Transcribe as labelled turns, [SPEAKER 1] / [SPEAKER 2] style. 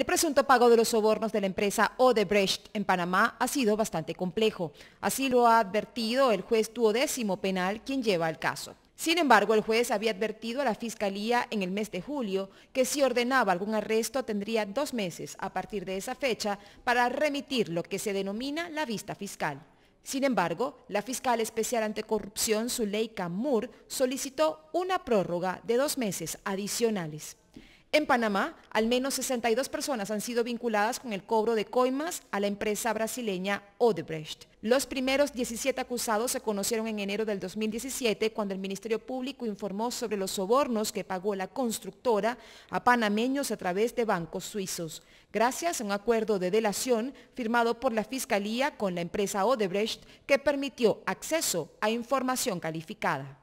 [SPEAKER 1] El presunto pago de los sobornos de la empresa Odebrecht en Panamá ha sido bastante complejo. Así lo ha advertido el juez duodécimo penal quien lleva el caso. Sin embargo, el juez había advertido a la Fiscalía en el mes de julio que si ordenaba algún arresto tendría dos meses a partir de esa fecha para remitir lo que se denomina la vista fiscal. Sin embargo, la fiscal especial Ante Corrupción, Zuleika Moore solicitó una prórroga de dos meses adicionales. En Panamá, al menos 62 personas han sido vinculadas con el cobro de coimas a la empresa brasileña Odebrecht. Los primeros 17 acusados se conocieron en enero del 2017 cuando el Ministerio Público informó sobre los sobornos que pagó la constructora a panameños a través de bancos suizos, gracias a un acuerdo de delación firmado por la Fiscalía con la empresa Odebrecht que permitió acceso a información calificada.